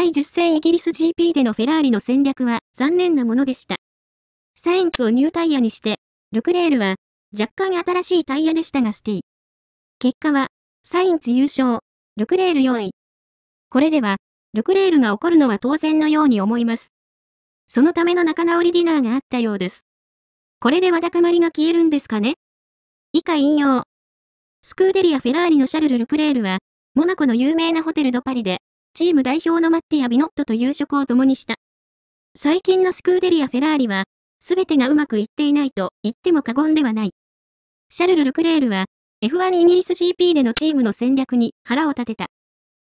第10戦イギリス GP でのフェラーリの戦略は残念なものでした。サインツをニュータイヤにして、ルクレールは若干新しいタイヤでしたがステイ。結果は、サインツ優勝、ルクレール4位。これでは、ルクレールが起こるのは当然のように思います。そのための仲直りディナーがあったようです。これでわだかまりが消えるんですかね以下引用。スクーデリア・フェラーリのシャルル・ルクレールは、モナコの有名なホテルドパリで、チーム代表のマッティア・ビノットと夕食を共にした。最近のスクーデリア・フェラーリは、すべてがうまくいっていないと言っても過言ではない。シャルル・ルクレールは、F1 イギリス GP でのチームの戦略に腹を立てた。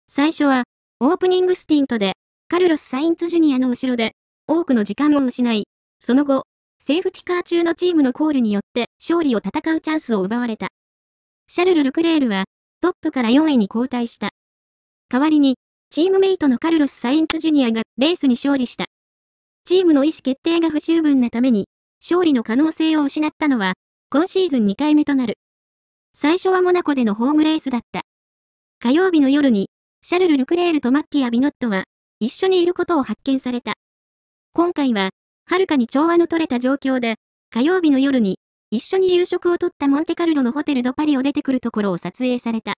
最初は、オープニングスティントで、カルロス・サインツ・ジュニアの後ろで、多くの時間を失い、その後、セーフティカー中のチームのコールによって勝利を戦うチャンスを奪われた。シャルル・ルクレールは、トップから4位に後退した。代わりに、チームメイトのカルロス・サインツジュニアがレースに勝利した。チームの意思決定が不十分なために、勝利の可能性を失ったのは、今シーズン2回目となる。最初はモナコでのホームレースだった。火曜日の夜に、シャルル・ルクレールとマッキア・ビノットは、一緒にいることを発見された。今回は、はるかに調和の取れた状況で、火曜日の夜に、一緒に夕食をとったモンテカルロのホテルドパリを出てくるところを撮影された。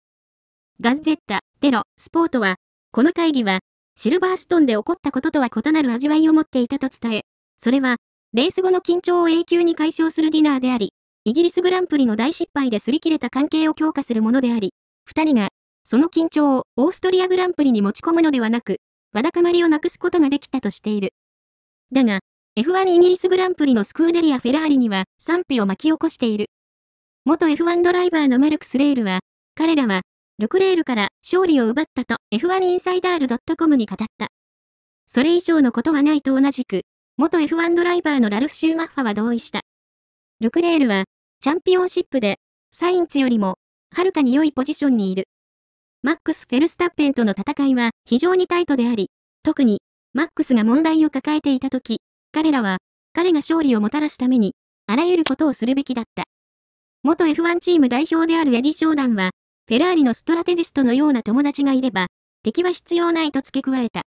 ガンゼッタ、テロ、スポートは、この会議は、シルバーストンで起こったこととは異なる味わいを持っていたと伝え、それは、レース後の緊張を永久に解消するディナーであり、イギリスグランプリの大失敗ですり切れた関係を強化するものであり、二人が、その緊張をオーストリアグランプリに持ち込むのではなく、わだかまりをなくすことができたとしている。だが、F1 イギリスグランプリのスクーデリア・フェラーリには賛否を巻き起こしている。元 F1 ドライバーのマルクス・レールは、彼らはルクレールから勝利を奪ったと F1 インサイダール .com に語った。それ以上のことはないと同じく、元 F1 ドライバーのラルフ・シューマッハは同意した。ルクレールは、チャンピオンシップで、サインツよりも、はるかに良いポジションにいる。マックス・フェルスタッペンとの戦いは非常にタイトであり、特に、マックスが問題を抱えていた時、彼らは、彼が勝利をもたらすために、あらゆることをするべきだった。元 F1 チーム代表であるエディ・ジョーダンは、フェラーリのストラテジストのような友達がいれば、敵は必要ないと付け加えた。